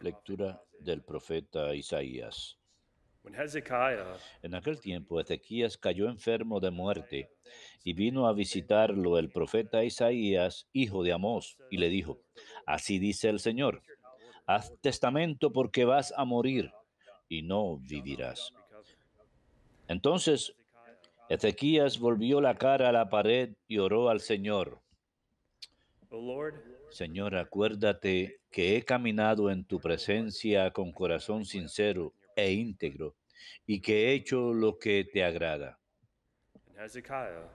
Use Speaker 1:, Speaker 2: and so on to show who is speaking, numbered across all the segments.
Speaker 1: Lectura del profeta Isaías. En aquel tiempo Ezequías cayó enfermo de muerte y vino a visitarlo el profeta Isaías, hijo de Amós, y le dijo, Así dice el Señor, haz testamento porque vas a morir y no vivirás. Entonces Ezequías volvió la cara a la pared y oró al Señor. Oh, Señor, acuérdate que he caminado en tu presencia con corazón sincero e íntegro, y que he hecho lo que te agrada.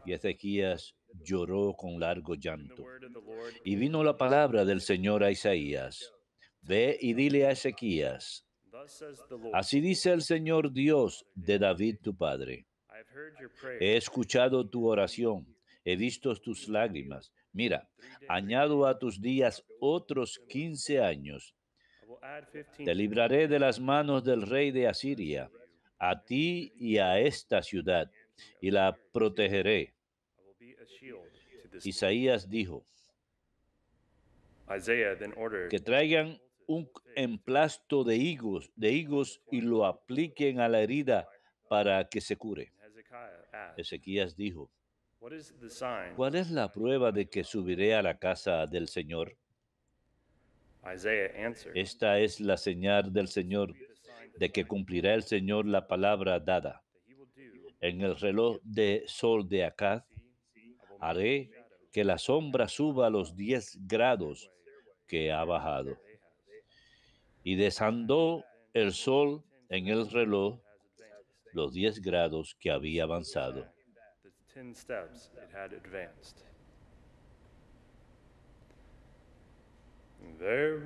Speaker 1: Y Ezequías lloró con largo llanto. Y vino la palabra del Señor a Isaías. Ve y dile a Ezequías, así dice el Señor Dios de David tu padre. He escuchado tu oración, he visto tus lágrimas, Mira, añado a tus días otros quince años. Te libraré de las manos del rey de Asiria, a ti y a esta ciudad, y la protegeré. Isaías dijo que traigan un emplasto de higos, de higos y lo apliquen a la herida para que se cure. Ezequías dijo, ¿Cuál es la prueba de que subiré a la casa del Señor? Esta es la señal del Señor de que cumplirá el Señor la palabra dada. En el reloj de sol de acá, haré que la sombra suba los 10 grados que ha bajado. Y desandó el sol en el reloj los 10 grados que había avanzado.
Speaker 2: ten steps it had advanced. There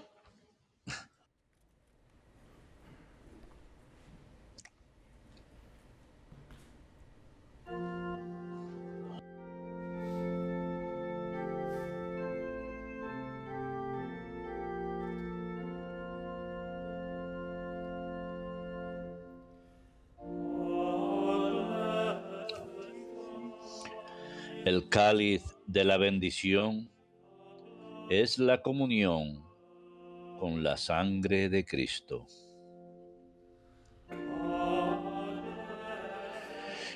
Speaker 1: El cáliz de la bendición es la comunión con la sangre de Cristo.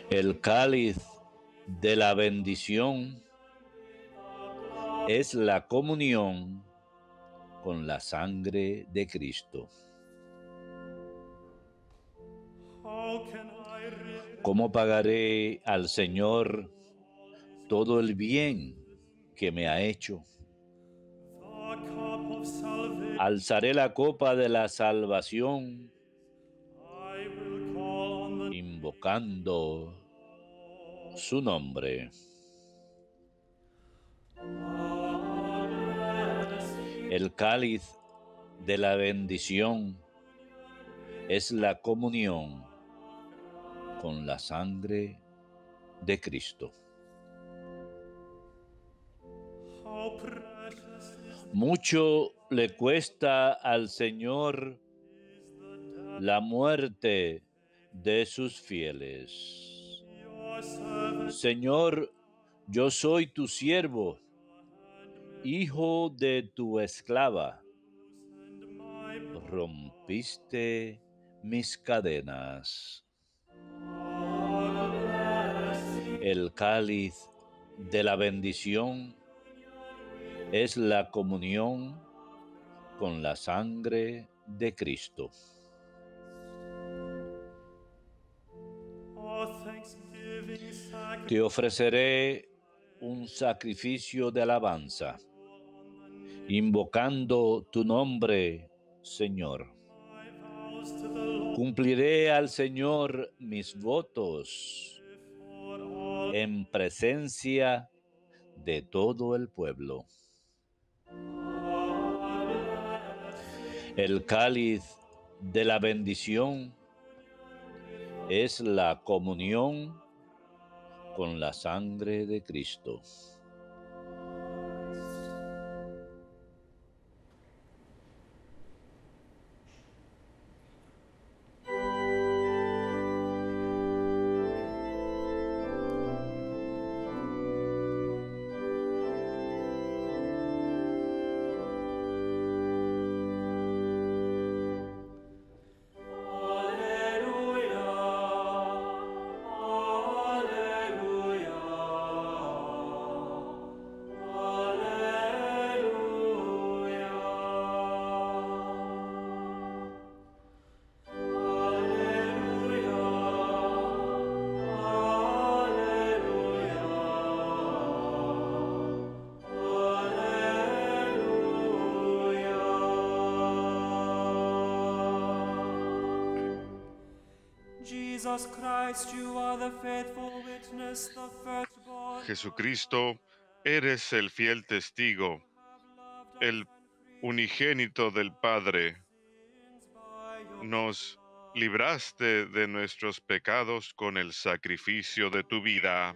Speaker 1: El cáliz de la bendición es la comunión con la sangre de Cristo. ¿Cómo pagaré al Señor? todo el bien que me ha hecho. Alzaré la copa de la salvación, invocando su nombre. El cáliz de la bendición es la comunión con la sangre de Cristo. Mucho le cuesta al Señor la muerte de sus fieles. Señor, yo soy tu siervo, hijo de tu esclava. Rompiste mis cadenas. El cáliz de la bendición es la comunión con la sangre de Cristo. Te ofreceré un sacrificio de alabanza, invocando tu nombre, Señor. Cumpliré al Señor mis votos en presencia de todo el pueblo. El cáliz de la bendición es la comunión con la sangre de Cristo.
Speaker 2: Jesucristo, eres el fiel testigo, el unigénito del Padre. Nos libraste de nuestros pecados con el sacrificio de tu vida.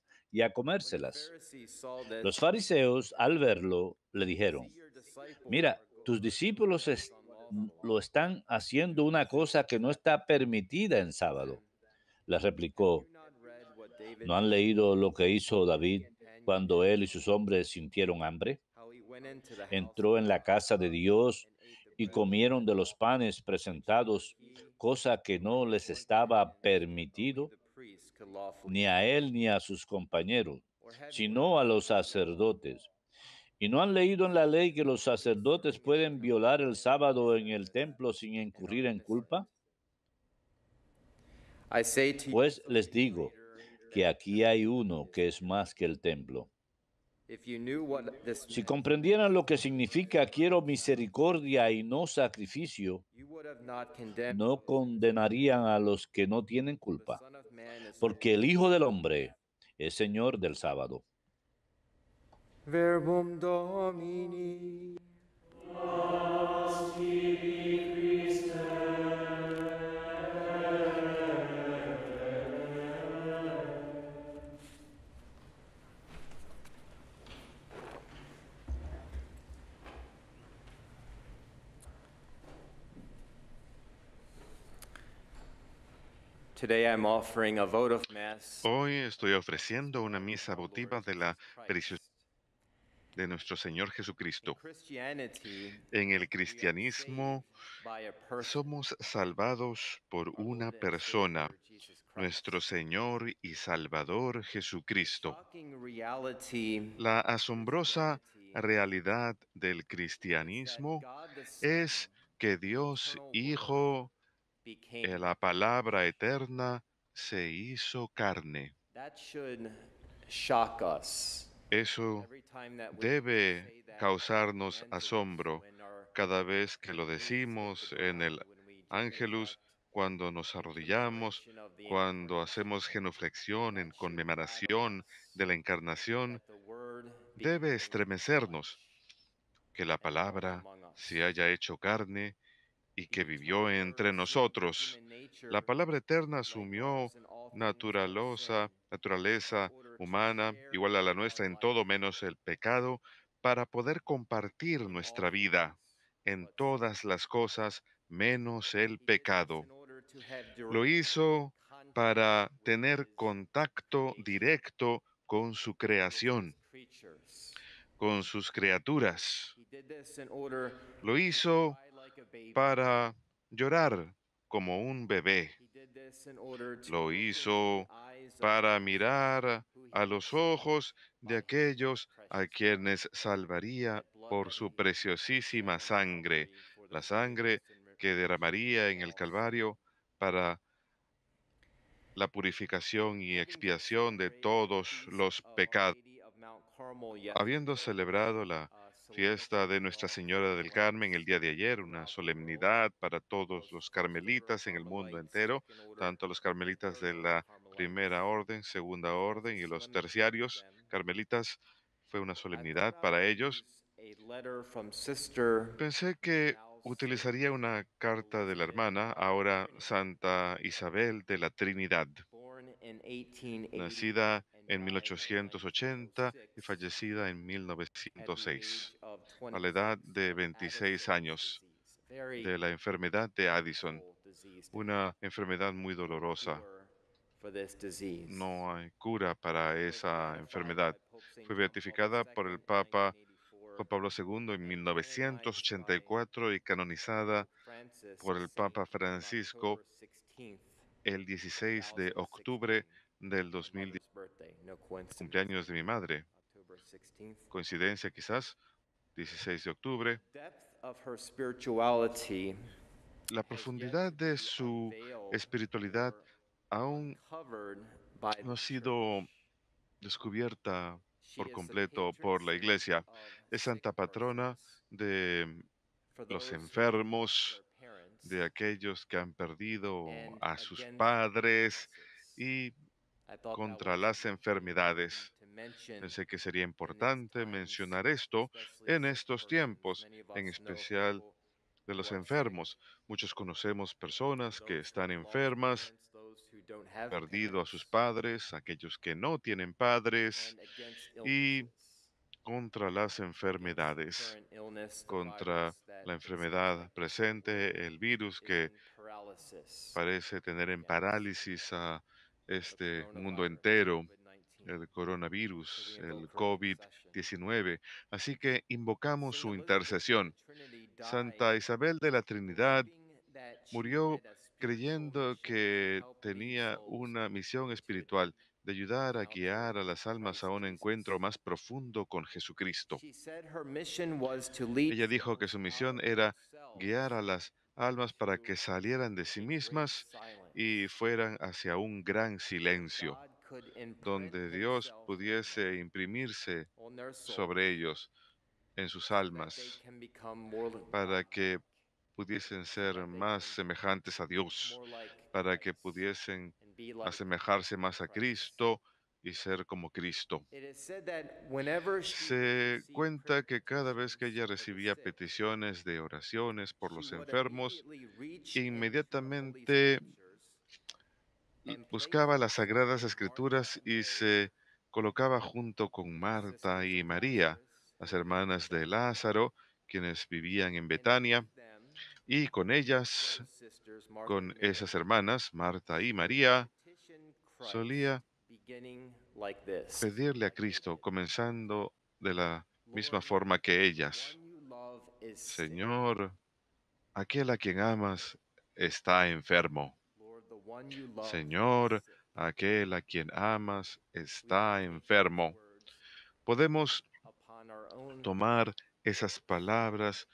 Speaker 1: y a comérselas. Los fariseos, al verlo, le dijeron, mira, tus discípulos mm, lo están haciendo una cosa que no está permitida en sábado. Les replicó, ¿no han leído lo que hizo David cuando él y sus hombres sintieron hambre? Entró en la casa de Dios y comieron de los panes presentados, cosa que no les estaba permitido, ni a él ni a sus compañeros, sino a los sacerdotes. Y no han leído en la ley que los sacerdotes pueden violar el sábado en el templo sin incurrir en culpa. Pues les digo que aquí hay uno que es más que el templo. Si comprendieran lo que significa quiero misericordia y no sacrificio, no condenarían a los que no tienen culpa porque el Hijo del Hombre es Señor del sábado.
Speaker 2: Hoy estoy ofreciendo una misa votiva de la de nuestro Señor Jesucristo. En el cristianismo somos salvados por una persona, nuestro Señor y Salvador Jesucristo. La asombrosa realidad del cristianismo es que Dios Hijo la palabra eterna se hizo carne. Eso debe causarnos asombro cada vez que lo decimos en el Ángelus, cuando nos arrodillamos, cuando hacemos genuflexión en conmemoración de la encarnación, debe estremecernos que la palabra se haya hecho carne y que vivió entre nosotros. La palabra eterna asumió naturalosa, naturaleza humana igual a la nuestra en todo menos el pecado para poder compartir nuestra vida en todas las cosas menos el pecado. Lo hizo para tener contacto directo con su creación, con sus criaturas. Lo hizo para llorar como un bebé. Lo hizo para mirar a los ojos de aquellos a quienes salvaría por su preciosísima sangre, la sangre que derramaría en el Calvario para la purificación y expiación de todos los uh, pecados. Habiendo celebrado la fiesta de Nuestra Señora del Carmen el día de ayer, una solemnidad para todos los carmelitas en el mundo entero, tanto los carmelitas de la primera orden, segunda orden y los terciarios carmelitas. Fue una solemnidad para ellos. Pensé que utilizaría una carta de la hermana, ahora Santa Isabel de la Trinidad, nacida en 1880 y fallecida en 1906, a la edad de 26 años, de la enfermedad de Addison, una enfermedad muy dolorosa.
Speaker 1: No hay
Speaker 2: cura para esa enfermedad. Fue beatificada por el Papa Juan Pablo II en 1984 y canonizada por el Papa Francisco el 16 de octubre del 2010, cumpleaños de mi madre. Coincidencia quizás, 16 de octubre. La profundidad de su espiritualidad aún no ha sido descubierta por completo por la iglesia. Es santa patrona de los enfermos, de aquellos que han perdido a sus padres y contra las enfermedades. Pensé que sería importante mencionar esto en estos tiempos, en especial de los enfermos. Muchos conocemos personas que están enfermas, perdido a sus padres, aquellos que no tienen padres y contra las enfermedades, contra la enfermedad presente, el virus que parece tener en parálisis a este mundo entero, el coronavirus, el COVID-19. Así que invocamos su intercesión. Santa Isabel de la Trinidad murió uh, creyendo que tenía una misión espiritual de ayudar a guiar a las almas a un encuentro más profundo con Jesucristo. Ella dijo que su misión era guiar a las almas para que salieran de sí mismas y fueran hacia un gran silencio, donde Dios pudiese imprimirse sobre ellos en sus almas, para que pudiesen ser más semejantes a Dios, para que pudiesen asemejarse más a Cristo y ser como Cristo. Se cuenta que cada vez que ella recibía peticiones de oraciones por los enfermos, inmediatamente buscaba las sagradas escrituras y se colocaba junto con Marta y María, las hermanas de Lázaro, quienes vivían en Betania, y con ellas, con esas hermanas, Marta y María, solía pedirle a Cristo, comenzando de la misma forma que ellas. Señor, aquel a quien amas está enfermo. Señor, aquel a quien amas está enfermo. Podemos tomar esas palabras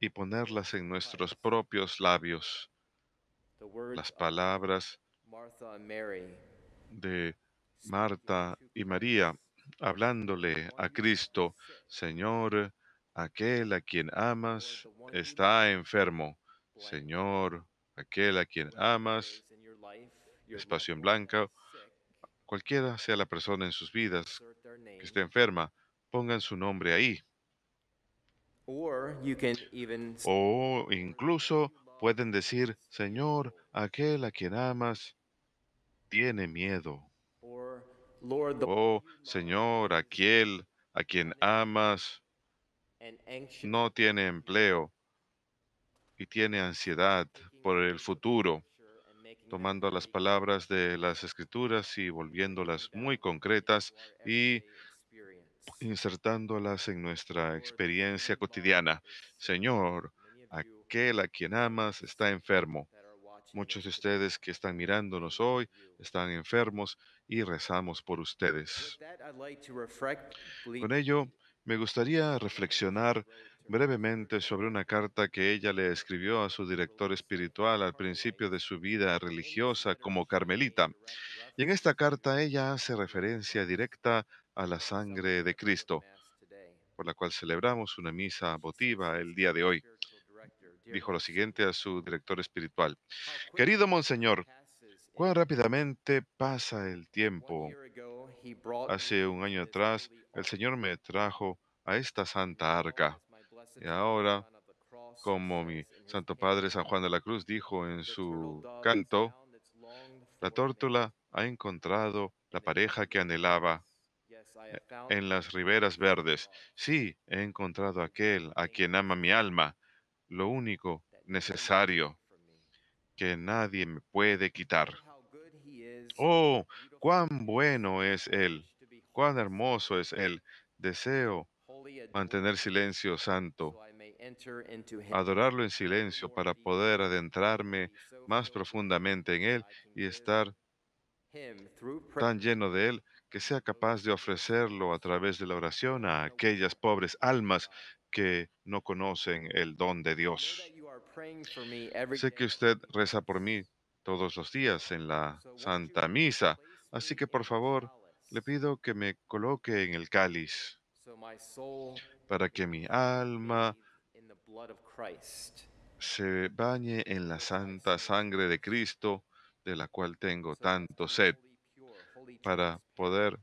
Speaker 2: y ponerlas en nuestros propios labios. Las palabras de Marta y María, hablándole a Cristo, Señor, aquel a quien amas está enfermo. Señor, aquel a quien amas, espacio en blanco, cualquiera sea la persona en sus vidas que esté enferma, pongan su nombre ahí. O incluso pueden decir, Señor, aquel a quien amas tiene miedo. O Señor, aquel a quien amas no tiene empleo y tiene ansiedad por el futuro, tomando las palabras de las escrituras y volviéndolas muy concretas y insertándolas en nuestra experiencia cotidiana. Señor, aquel a quien amas está enfermo. Muchos de ustedes que están mirándonos hoy están enfermos y rezamos por ustedes. Con ello, me gustaría reflexionar brevemente sobre una carta que ella le escribió a su director espiritual al principio de su vida religiosa como carmelita. Y en esta carta ella hace referencia directa a la sangre de Cristo, por la cual celebramos una misa votiva el día de hoy. Dijo lo siguiente a su director espiritual. Querido Monseñor, cuán rápidamente pasa el tiempo. Hace un año atrás, el Señor me trajo a esta santa arca. Y ahora, como mi Santo Padre San Juan de la Cruz dijo en su canto, la tórtola ha encontrado la pareja que anhelaba eh, en las riberas verdes. Sí, he encontrado aquel a quien ama mi alma, lo único necesario que nadie me puede quitar. Oh, cuán bueno es Él, cuán hermoso es Él. Deseo mantener silencio santo, adorarlo en silencio para poder adentrarme más profundamente en Él y estar tan lleno de Él que sea capaz de ofrecerlo a través de la oración a aquellas pobres almas que no conocen el don de Dios. Sé que usted reza por mí todos los días en la Santa Misa, así que por favor le pido que me coloque en el cáliz para que mi alma se bañe en la santa sangre de Cristo, de la cual tengo tanto sed, para poder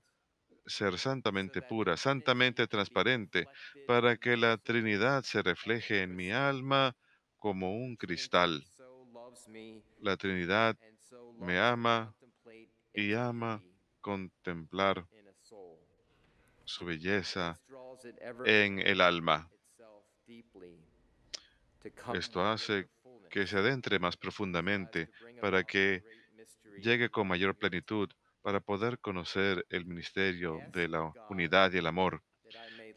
Speaker 2: ser santamente pura, santamente transparente, para que la Trinidad se refleje en mi alma como un cristal. La Trinidad me ama y ama contemplar su belleza en el alma. Esto hace que se adentre más profundamente para que llegue con mayor plenitud para poder conocer el ministerio de la unidad y el amor.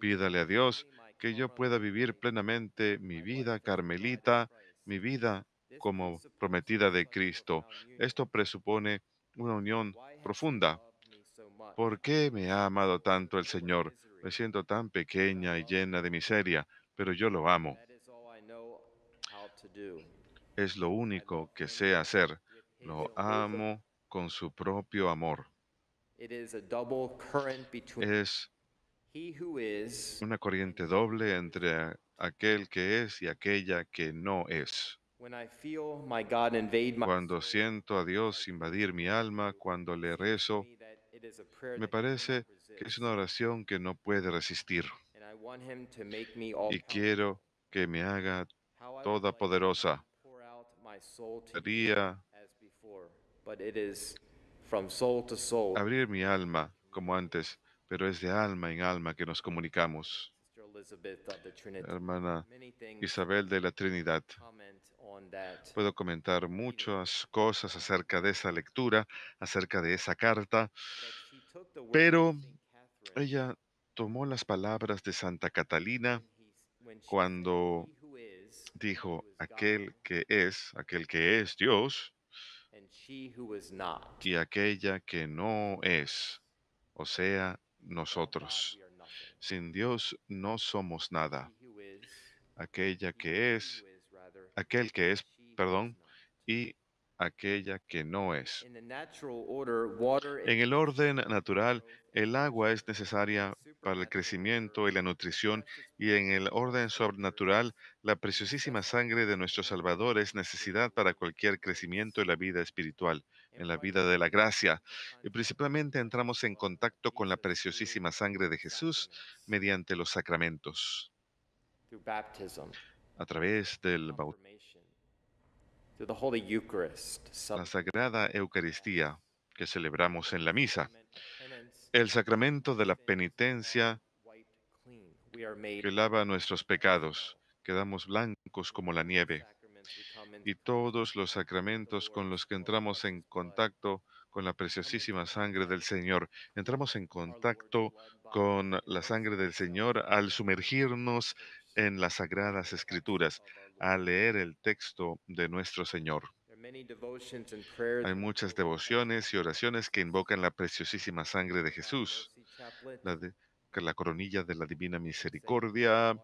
Speaker 2: Pídale a Dios que yo pueda vivir plenamente mi vida carmelita, mi vida como prometida de Cristo. Esto presupone una unión profunda ¿Por qué me ha amado tanto el Señor? Me siento tan pequeña y llena de miseria, pero yo lo amo. Es lo único que sé hacer. Lo amo con su propio amor. Es una corriente doble entre aquel que es y aquella que no es. Cuando siento a Dios invadir mi alma, cuando le rezo, me parece que es una oración que no puede resistir. Y quiero que me haga toda poderosa. abrir mi alma como antes, pero es de alma en alma que nos comunicamos.
Speaker 1: Hermana Isabel de la Trinidad, Puedo
Speaker 2: comentar muchas cosas acerca de esa lectura, acerca de esa carta, pero ella tomó las palabras de Santa Catalina cuando dijo, aquel que es, aquel que es Dios, y aquella que no es, o sea, nosotros. Sin Dios no somos nada. Aquella que es aquel que es, perdón, y aquella que no es. En el orden natural, el agua es necesaria para el crecimiento y la nutrición, y en el orden sobrenatural, la preciosísima sangre de nuestro Salvador es necesidad para cualquier crecimiento en la vida espiritual, en la vida de la gracia. Y principalmente entramos en contacto con la preciosísima sangre de Jesús mediante los sacramentos a través del bautismo, la Sagrada Eucaristía que celebramos en la misa, el sacramento de la penitencia que lava nuestros pecados, quedamos blancos como la nieve, y todos los sacramentos con los que entramos en contacto con la preciosísima sangre del Señor. Entramos en contacto con la sangre del Señor al sumergirnos en las Sagradas Escrituras, a leer el texto de nuestro Señor. Hay muchas devociones y oraciones que invocan la preciosísima sangre de Jesús, la, coronilla de la divina misericordia,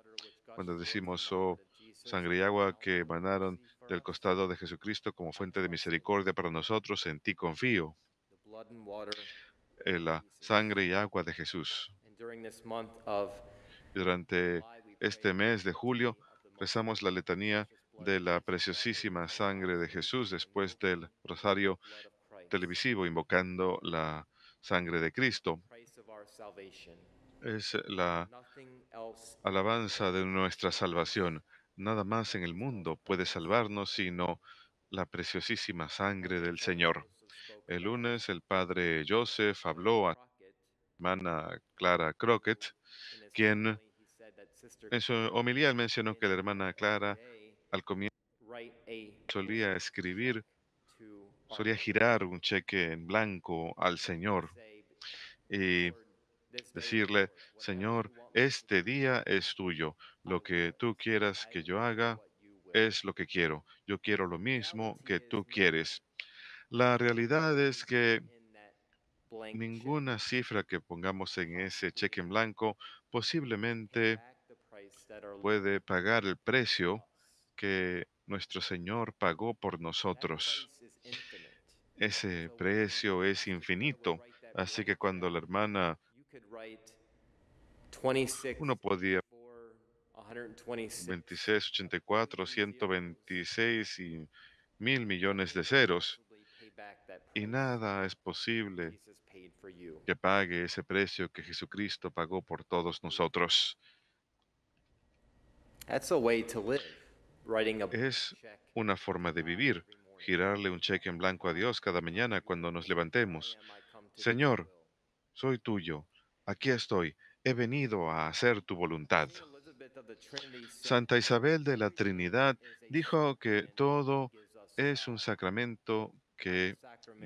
Speaker 2: cuando decimos, oh, sangre y agua que emanaron del costado de Jesucristo como fuente de misericordia para nosotros, en ti confío. En eh, la sangre y agua de Jesús. Durante este mes de julio rezamos la letanía de la preciosísima sangre de Jesús después del rosario televisivo invocando la sangre de Cristo. Es la alabanza de nuestra salvación. Nada más en el mundo puede salvarnos sino la preciosísima sangre del Señor. El lunes el padre Joseph habló a la hermana Clara Crockett, quien en su homilía mencionó que la hermana Clara al comienzo solía escribir, solía girar un cheque en blanco al Señor y decirle, Señor, este día es tuyo, lo que tú quieras que yo haga es lo que quiero, yo quiero lo mismo que tú quieres. La realidad es que ninguna cifra que pongamos en ese cheque en blanco posiblemente puede pagar el precio que nuestro Señor pagó por nosotros. Ese precio es infinito. Así que cuando la hermana, uno podía 26, 84, 126 y mil millones de ceros. Y nada es posible que pague ese precio que Jesucristo pagó por todos nosotros. Es una forma de vivir, girarle un cheque en blanco a Dios cada mañana cuando nos levantemos. Señor, soy tuyo, aquí estoy, he venido a hacer tu voluntad. Santa Isabel de la Trinidad dijo que todo es un sacramento que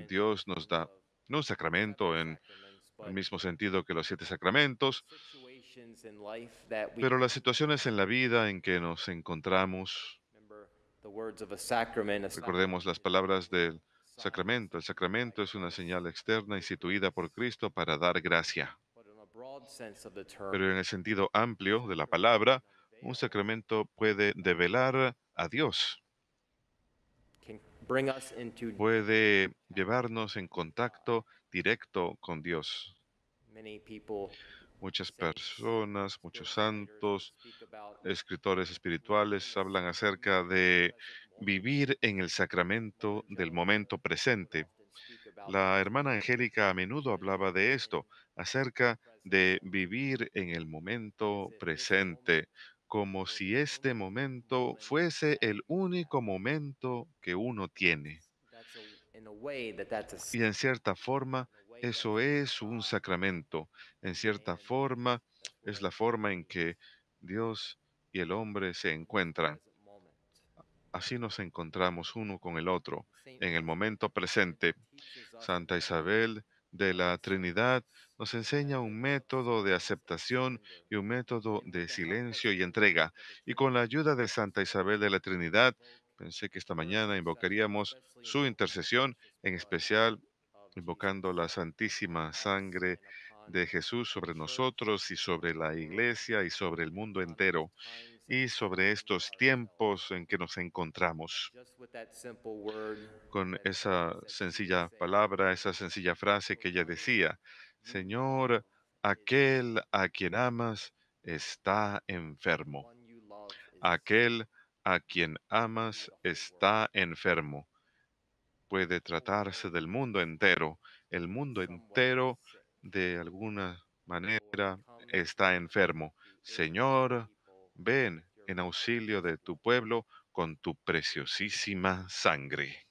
Speaker 2: Dios nos da. No un sacramento en el mismo sentido que los siete sacramentos, pero las situaciones en la vida en que nos encontramos, recordemos las palabras del sacramento. El sacramento es una señal externa instituida por Cristo para dar gracia. Pero en el sentido amplio de la palabra, un sacramento puede develar a Dios. Puede llevarnos en contacto directo con Dios. Muchas personas, muchos santos, escritores espirituales hablan acerca de vivir en el sacramento del momento presente. La hermana Angélica a menudo hablaba de esto, acerca de vivir en el momento presente, como si este momento fuese el único momento que uno tiene. Y en cierta forma, eso es un sacramento. En cierta forma, es la forma en que Dios y el hombre se encuentran. Así nos encontramos uno con el otro en el momento presente. Santa Isabel de la Trinidad nos enseña un método de aceptación y un método de silencio y entrega. Y con la ayuda de Santa Isabel de la Trinidad, pensé que esta mañana invocaríamos su intercesión, en especial invocando la santísima sangre de Jesús sobre nosotros y sobre la iglesia y sobre el mundo entero y sobre estos tiempos en que nos encontramos. Con esa sencilla palabra, esa sencilla frase que ella decía, Señor, aquel a quien amas está enfermo. Aquel a quien amas está enfermo puede tratarse del mundo entero. El mundo entero, de alguna manera, está enfermo. Señor, ven en auxilio de tu pueblo con tu preciosísima sangre.